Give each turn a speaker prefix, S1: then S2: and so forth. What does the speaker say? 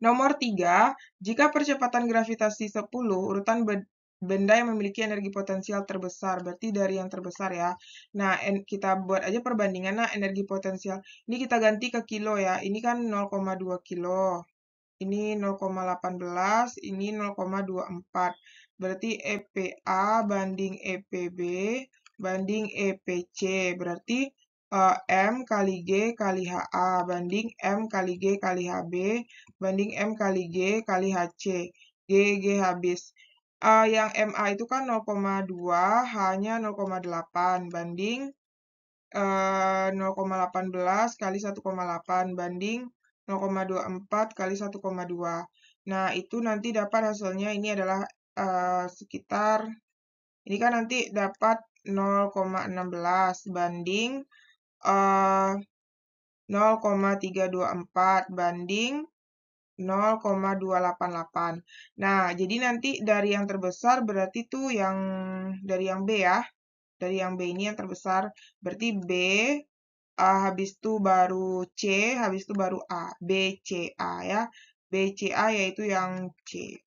S1: Nomor 3, jika percepatan gravitasi 10, urutan benda yang memiliki energi potensial terbesar, berarti dari yang terbesar ya. Nah, kita buat aja perbandingan, nah energi potensial. Ini kita ganti ke kilo ya, ini kan 0,2 kilo. Ini 0,18, ini 0,24. Berarti EPA banding EPB banding EPC, berarti Eh, M kali G kali HA banding M kali G kali HB banding M kali G kali HC. G, G habis. Uh, yang MA itu kan 0,2, H-nya 0,8 banding uh, eh, 0,18 kali 1,8 banding 0,24 kali 1,2. Nah, itu nanti dapat hasilnya ini adalah uh, sekitar, ini kan nanti dapat 0,16 banding 0,324 eh, banding 0,288. Nah, jadi nanti dari yang terbesar berarti tuh yang dari yang B ya. Dari yang B ini yang terbesar berarti B A, habis itu baru C, habis itu baru A. B C A ya. B C A yaitu yang C.